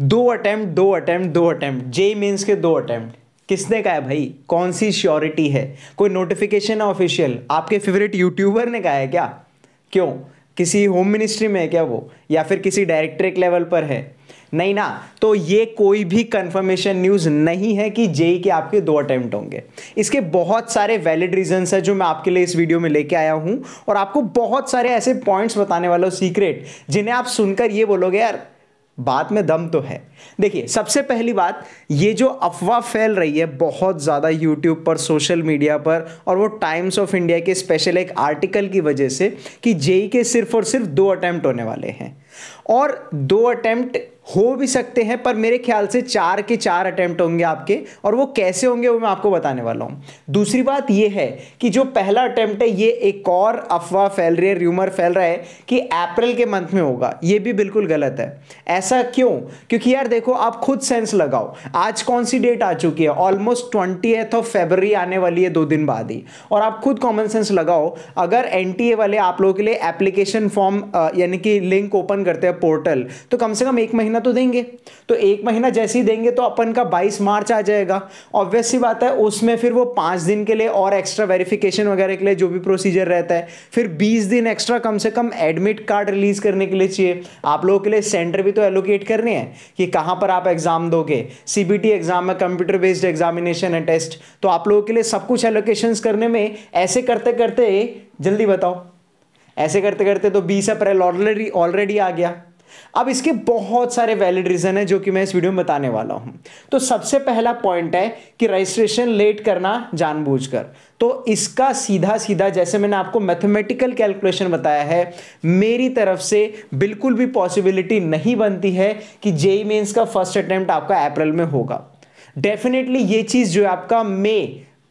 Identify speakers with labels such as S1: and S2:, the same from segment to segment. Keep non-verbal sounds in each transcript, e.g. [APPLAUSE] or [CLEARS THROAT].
S1: दो अटैम्प्ट दो अटैम्प्ट दो अटैम्प्ट जे मीन्स के दो अटैम्प्ट किसने कहा है भाई कौन सी श्योरिटी है कोई नोटिफिकेशन है ऑफिशियल आपके फेवरेट यूट्यूबर ने कहा है क्या क्यों किसी होम मिनिस्ट्री में है क्या वो या फिर किसी डायरेक्टरेट लेवल पर है नहीं ना तो ये कोई भी कंफर्मेशन न्यूज़ नहीं है कि जेई के आपके दो अटैम्प्ट होंगे इसके बहुत सारे वैलिड रीजंस हैं जो मैं आपके लिए इस वीडियो में लेके आया हूं और आपको बहुत सारे ऐसे पॉइंट्स बताने वाला सीक्रेट जिन्हें आप सुनकर ये बोलोगे यार बात में दम तो है देखिए सबसे पहली बात ये जो अफवाह फैल रही है बहुत ज़्यादा यूट्यूब पर सोशल मीडिया पर और वो टाइम्स ऑफ इंडिया के स्पेशल एक आर्टिकल की वजह से कि जेई के e सिर्फ और सिर्फ दो अटैम्प्ट होने वाले हैं और दो अटैम्प्ट हो भी सकते हैं पर मेरे ख्याल से चार के चार अटैम्प्ट होंगे आपके और वो कैसे होंगे वो मैं आपको बताने वाला हूँ दूसरी बात ये है कि जो पहला अटैम्प्ट है ये एक और अफवाह फैल रही है र्यूमर फैल रहा है कि अप्रैल के मंथ में होगा ये भी बिल्कुल गलत है ऐसा क्यों क्योंकि यार देखो आप खुद सेंस लगाओ आज कौन सी डेट आ चुकी है ऑलमोस्ट ट्वेंटी ऑफ फेबररी आने वाली है दो दिन बाद ही और आप खुद कॉमन सेंस लगाओ अगर एन वाले आप लोगों के लिए एप्लीकेशन फॉर्म यानी कि लिंक ओपन करते हैं पोर्टल तो कम से कम एक महीना तो देंगे तो एक महीना जैसे ही देंगे तो अपन का बाईस मार्च आ जाएगा ऑब्वियस सी बात है उसमें फिर वो पाँच दिन के लिए और एक्स्ट्रा वेरिफिकेशन वगैरह के लिए जो भी प्रोसीजर रहता है फिर बीस दिन एक्स्ट्रा कम से कम एडमिट कार्ड रिलीज करने के लिए चाहिए आप लोगों के लिए सेंटर भी तो एलोकेट करने हैं कि कहाँ पर आप एग्ज़ाम दोगे सी एग्ज़ाम है कंप्यूटर बेस्ड एग्जामिनेशन है टेस्ट तो आप लोगों के लिए सब कुछ एलोकेशन करने में ऐसे करते करते जल्दी बताओ ऐसे करते करते तो बीस अप्रैल ऑलरेडी ऑलरेडी आ गया अब इसके बहुत सारे वैलिड रीज़न है जो कि मैं इस वीडियो में बताने वाला हूं तो सबसे पहला पॉइंट है कि रजिस्ट्रेशन लेट करना जानबूझकर तो इसका सीधा सीधा जैसे मैंने आपको मैथमेटिकल कैलकुलेशन बताया है मेरी तरफ से बिल्कुल भी पॉसिबिलिटी नहीं बनती है कि जेई मेन्स e का फर्स्ट अटेम्प्ट आपका अप्रैल में होगा डेफिनेटली ये चीज़ जो है आपका मे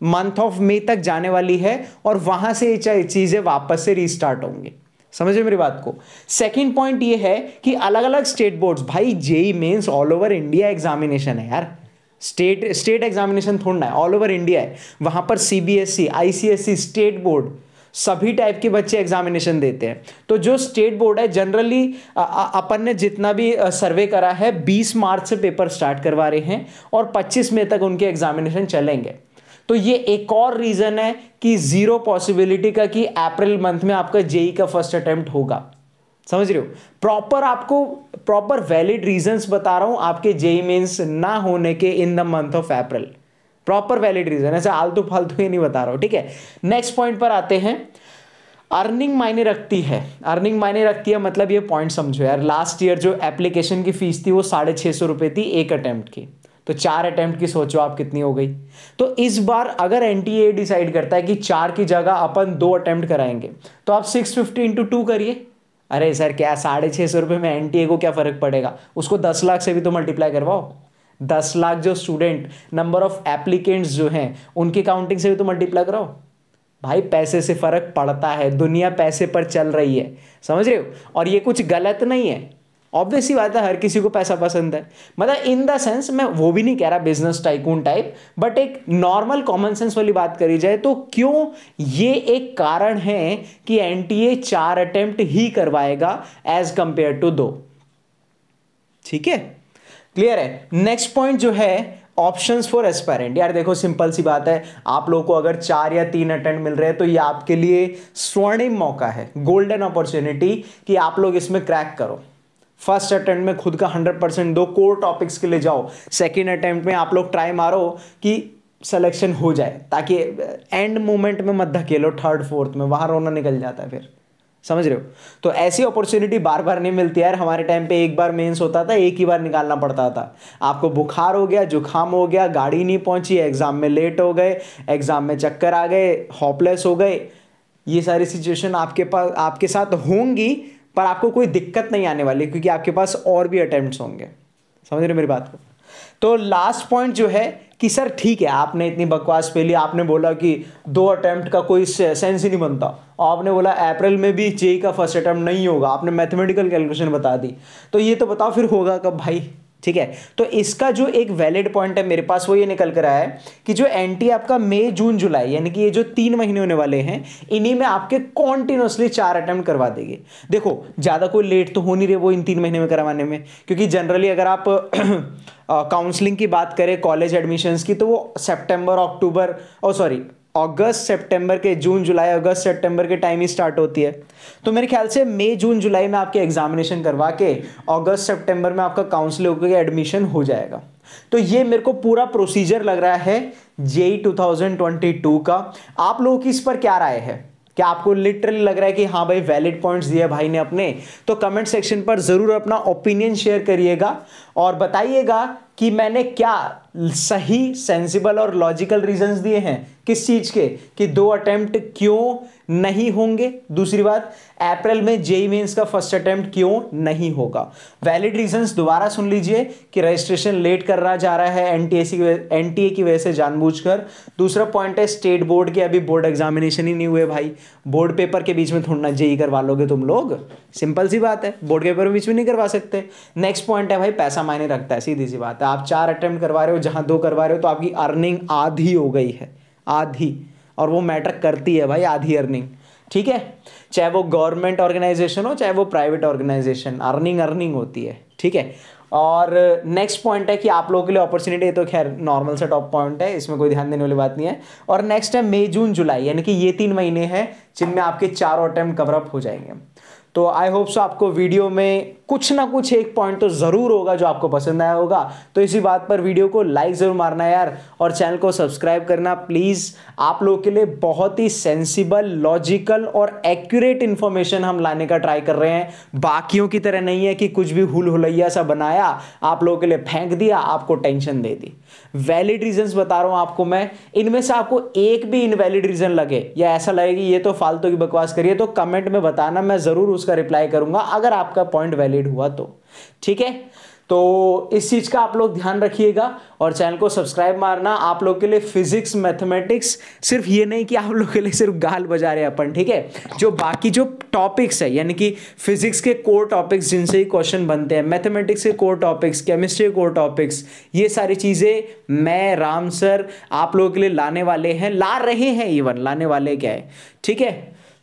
S1: मंथ ऑफ मे तक जाने वाली है और वहां से चीज़ें वापस से रीस्टार्ट होंगे समझे मेरी बात को सेकंड पॉइंट ये है कि अलग अलग स्टेट बोर्ड्स भाई JEE mains all over India examination है यार स्टेट स्टेट एग्जामिनेशन थोड़ा है ऑल ओवर इंडिया है वहां पर सीबीएसई आईसीएसई स्टेट बोर्ड सभी टाइप के बच्चे एग्जामिनेशन देते हैं तो जो स्टेट बोर्ड है जनरली अपन ने जितना भी सर्वे करा है 20 मार्च से पेपर स्टार्ट करवा रहे हैं और 25 मई तक उनके एग्जामिनेशन चलेंगे तो ये एक और रीजन है कि जीरो पॉसिबिलिटी का कि अप्रैल मंथ में आपका जेई e का फर्स्ट अटेम्प्ट होगा समझ रहे हो प्रॉपर आपको प्रॉपर वैलिड रीजंस बता रहा हूं आपके जेई मीन्स e ना होने के in the month of April proper valid reason ऐसे आलतू फालतू ही नहीं बता रहा हूं ठीक है नेक्स्ट पॉइंट पर आते हैं अर्निंग मायने रखती है अर्निंग मायने रखती है मतलब ये पॉइंट समझो यार लास्ट ईयर जो एप्लीकेशन की फीस थी वो साढ़े छः सौ रुपये थी एक अटैम्प्ट की तो चार अटेम्प्ट की सोचो आप कितनी हो गई तो इस बार अगर एन डिसाइड करता है कि चार की जगह अपन दो अटेम्प्ट कराएंगे तो आप सिक्स फिफ्टी इंटू टू करिए अरे सर क्या साढ़े छः सौ रुपये में एन को क्या फ़र्क पड़ेगा उसको दस लाख से भी तो मल्टीप्लाई करवाओ दस लाख जो स्टूडेंट नंबर ऑफ एप्लीकेंट्स जो हैं उनकी काउंटिंग से भी तो मल्टीप्लाई कराओ भाई पैसे से फ़र्क पड़ता है दुनिया पैसे पर चल रही है समझ रहे हो और ये कुछ गलत नहीं है ऑब्वियस ही बात है हर किसी को पैसा पसंद है मतलब इन द सेंस मैं वो भी नहीं कह रहा बिजनेस टाइकून टाइप बट एक नॉर्मल कॉमन सेंस वाली बात करी जाए तो क्यों ये एक कारण है कि एन टी ए चार अटेम्प्ट ही करवाएगा एज कंपेयर टू दो ठीक है क्लियर है नेक्स्ट पॉइंट जो है ऑप्शन फॉर एस्पायरेंट यार देखो सिंपल सी बात है आप लोगों को अगर चार या तीन अटेंड मिल रहे हैं तो ये आपके लिए स्वर्णिम मौका है गोल्डन अपॉर्चुनिटी कि आप लोग इसमें क्रैक करो फर्स्ट अटेम्प्ट में खुद का हंड्रेड परसेंट दो कोर टॉपिक्स के लिए जाओ सेकेंड अटेम्प्ट में आप लोग ट्राई मारो कि सिलेक्शन हो जाए ताकि एंड मोमेंट में मत धकेलो थर्ड फोर्थ में वहाँ रोना निकल जाता है फिर समझ रहे हो तो ऐसी अपॉर्चुनिटी बार बार नहीं मिलती यार हमारे टाइम पे एक बार मेंस होता था एक ही बार निकालना पड़ता था आपको बुखार हो गया जुखाम हो गया गाड़ी नहीं पहुंची एग्ज़ाम में लेट हो गए एग्ज़ाम में चक्कर आ गए हॉपलेस हो गए ये सारी सिचुएशन आपके पास आपके साथ होंगी पर आपको कोई दिक्कत नहीं आने वाली क्योंकि आपके पास और भी अटैम्प्ट होंगे समझ रहे मेरी बात को तो लास्ट पॉइंट जो है कि सर ठीक है आपने इतनी बकवास ली आपने बोला कि दो अटैम्प्ट का कोई सेंस ही नहीं बनता और आपने बोला अप्रैल में भी जेई का फर्स्ट अटैम्प्ट नहीं होगा आपने मैथमेटिकल कैलकुलेशन बता दी तो ये तो बताओ फिर होगा कब भाई ठीक है तो इसका जो एक वैलिड पॉइंट है मेरे पास वो ये निकल कर आया है कि जो एंटी आपका मई जून जुलाई यानी कि ये जो तीन महीने होने वाले हैं इन्हीं में आपके कॉन्टिन्यूसली चार अटेम्प्ट करवा देंगे देखो ज़्यादा कोई लेट तो हो नहीं रहे वो इन तीन महीने में करवाने में क्योंकि जनरली अगर आप काउंसलिंग [CLEARS THROAT] की बात करें कॉलेज एडमिशन की तो वो सेप्टेम्बर अक्टूबर और सॉरी अगस्त सितंबर के जून जुलाई अगस्त सितंबर के टाइम ही स्टार्ट होती है तो मेरे ख्याल से मई जून जुलाई में आपके एग्जामिनेशन करवा के अगस्त सितंबर में आपका काउंसिल होकर एडमिशन हो जाएगा तो ये मेरे को पूरा प्रोसीजर लग रहा है जेई 2022 e का आप लोगों की इस पर क्या राय है क्या आपको लिटरली लग रहा है कि हाँ भाई वैलिड पॉइंट्स दिए भाई ने अपने तो कमेंट सेक्शन पर ज़रूर अपना ओपिनियन शेयर करिएगा और बताइएगा कि मैंने क्या सही सेंसिबल और लॉजिकल रीजंस दिए हैं किस चीज़ के कि दो अटेम्प्ट क्यों नहीं होंगे दूसरी बात अप्रैल में जेई मेन्स e का फर्स्ट अटेम्प्ट क्यों नहीं होगा वैलिड रीजंस दोबारा सुन लीजिए कि रजिस्ट्रेशन लेट कर रहा जा रहा है एनटीएसी की एनटीए की वजह से जानबूझकर दूसरा पॉइंट है स्टेट बोर्ड के अभी बोर्ड एग्जामिनेशन ही नहीं हुए भाई बोर्ड पेपर के बीच में थोड़ा ना जेई e करवा लोगे तुम लोग सिंपल सी बात है बोर्ड के पेपर के बीच में नहीं करवा सकते नेक्स्ट पॉइंट है भाई पैसा मायने रखता है सीधी सी बात है आप चार अटैम्प्ट करवा रहे हो जहाँ दो करवा रहे हो तो आपकी अर्निंग आधी हो गई है आधी और वो मैटर करती है भाई आधी अर्निंग ठीक है चाहे वो गवर्नमेंट ऑर्गेनाइजेशन हो चाहे वो प्राइवेट ऑर्गेनाइजेशन अर्निंग अर्निंग होती है ठीक है और नेक्स्ट पॉइंट है कि आप लोगों के लिए अपॉर्चुनिटी तो खैर नॉर्मल सा टॉप पॉइंट है इसमें कोई ध्यान देने वाली बात नहीं है और नेक्स्ट है मई जून जुलाई यानी कि ये तीन महीने हैं जिनमें आपके चारों अटैम्प्ट कवरअप हो जाएंगे तो आई होप सो आपको वीडियो में कुछ ना कुछ एक पॉइंट तो ज़रूर होगा जो आपको पसंद आया होगा तो इसी बात पर वीडियो को लाइक ज़रूर मारना यार और चैनल को सब्सक्राइब करना प्लीज़ आप लोगों के लिए बहुत ही सेंसिबल लॉजिकल और एक्यूरेट इन्फॉर्मेशन हम लाने का ट्राई कर रहे हैं बाकियों की तरह नहीं है कि कुछ भी हुल हुलैया सा बनाया आप लोगों के लिए फेंक दिया आपको टेंशन दे दी वैलिड रीजन बता रहा हूँ आपको मैं इनमें से आपको एक भी इनवैलिड रीज़न लगे या ऐसा लगे कि ये तो फालतू की बकवास करिए तो कमेंट में बताना मैं ज़रूर उस उसका रिप्लाई करूंगा अगर आपका पॉइंट वैलिड हुआ तो ठीक है तो इस चीज़ का आप लोग ध्यान रखिएगा और चैनल को सब्सक्राइब मारना आप लोग के लिए फिजिक्स मैथमेटिक्स सिर्फ ये नहीं कि आप लोग के लिए सिर्फ गाल बजा रहे अपन ठीक है जो बाकी जो टॉपिक्स है यानी कि फिजिक्स के कोर टॉपिक्स जिनसे ही क्वेश्चन बनते हैं मैथमेटिक्स के कोर टॉपिक्स केमिस्ट्री के कोर टॉपिक्स ये सारी चीज़ें मैं राम सर आप लोगों के लिए लाने वाले हैं ला रहे हैं इवन लाने वाले क्या है ठीक है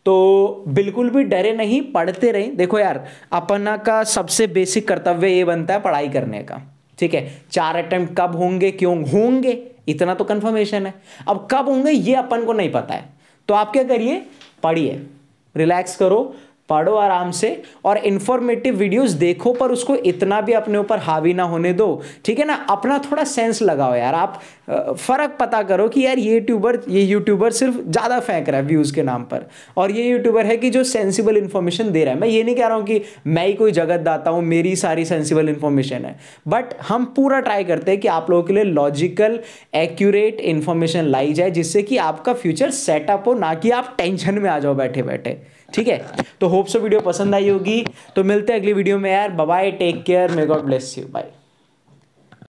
S1: तो बिल्कुल भी डरे नहीं पढ़ते रहे देखो यार अपना का सबसे बेसिक कर्तव्य ये बनता है पढ़ाई करने का ठीक है चार अटेम्प्ट कब होंगे क्यों होंगे इतना तो कंफर्मेशन है अब कब होंगे ये अपन को नहीं पता है तो आप क्या करिए पढ़िए रिलैक्स करो पढ़ो आराम से और इन्फॉर्मेटिव वीडियोस देखो पर उसको इतना भी अपने ऊपर हावी ना होने दो ठीक है ना अपना थोड़ा सेंस लगाओ यार आप फ़र्क पता करो कि यार ये यूट्यूबर ये यूट्यूबर सिर्फ ज़्यादा फेंक रहा है व्यूज़ के नाम पर और ये यूट्यूबर है कि जो सेंसिबल इन्फॉर्मेशन दे रहा है मैं ये नहीं कह रहा हूँ कि मैं ही कोई जगत दाता हूँ मेरी सारी सेंसिबल इन्फॉर्मेशन है बट हम पूरा ट्राई करते हैं कि आप लोगों के लिए लॉजिकल एक्यूरेट इन्फॉर्मेशन लाई जाए जिससे कि आपका फ्यूचर सेटअप हो ना कि आप टेंशन में आ जाओ बैठे बैठे ठीक है तो होप सो वीडियो पसंद आई होगी तो मिलते हैं अगली वीडियो में यार bye take care may God bless you bye